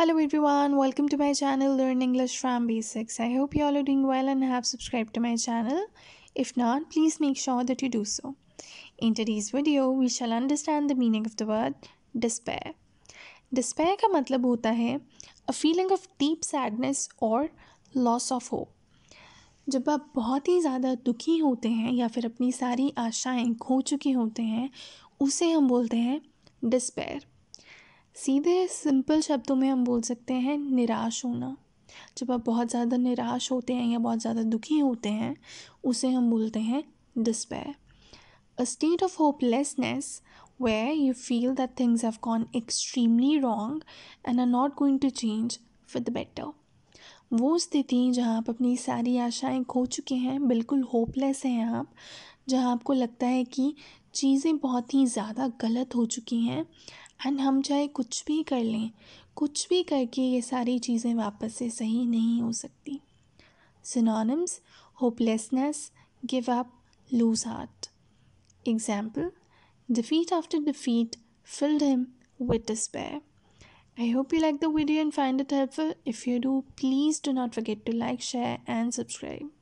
Hello everyone, welcome to my channel Learn English from Basics. I hope you all are doing well and have subscribed to my channel. If not, please make sure that you do so. In today's video, we shall understand the meaning of the word despair. Despair का मतलब होता है a feeling of deep sadness or loss of hope. जब आप बहुत ही ज़्यादा दुखी होते हैं या फिर अपनी सारी आशाएं खो चुके होते हैं उसे हम बोलते हैं डिस्पेयर सीधे सिंपल शब्दों में हम बोल सकते हैं निराश होना जब आप बहुत ज़्यादा निराश होते हैं या बहुत ज़्यादा दुखी होते हैं उसे हम बोलते हैं despair a state of hopelessness where you feel that things have gone extremely wrong and are not going to change for the better वो स्थिति जहाँ आप अपनी सारी आशाएं खो चुके हैं बिल्कुल होपलेस हैं आप जहाँ आपको लगता है कि चीज़ें बहुत ही ज़्यादा गलत हो चुकी हैं एंड हम चाहे कुछ भी कर लें कुछ भी करके ये सारी चीज़ें वापस से सही नहीं हो सकती synonyms hopelessness give up lose heart example defeat after defeat filled him with despair I hope you like the video and find it helpful if you do please do not forget to like share and subscribe